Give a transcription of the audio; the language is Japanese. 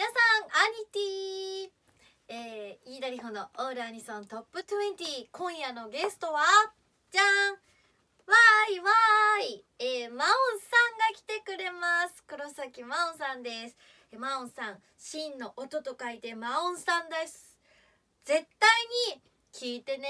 皆さんアニティーえー、飯田里穂のオールアニソントップ20今夜のゲストはじゃんわーいわーい、えー、マオンさんが来てくれます黒崎マオンさんです、えマオンさん真の音と書いてマオンさんです絶対に聞いてね